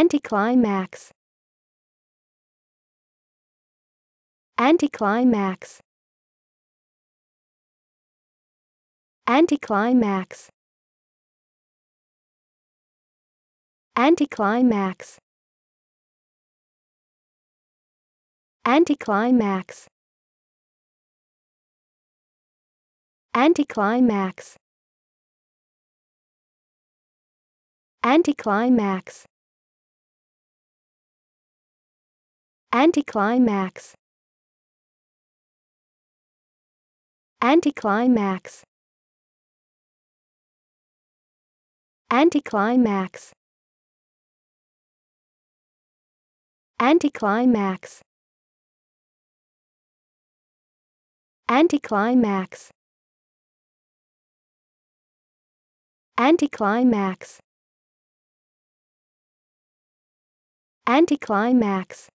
Anticlimax. Anticlimax. Anticlimax. Anticlimax. Anticlimax. Anticlimax. Anticlimax. Anticlimax. Anticlimax. Anticlimax. Anticlimax. Anticlimax. Anticlimax. Anticlimax.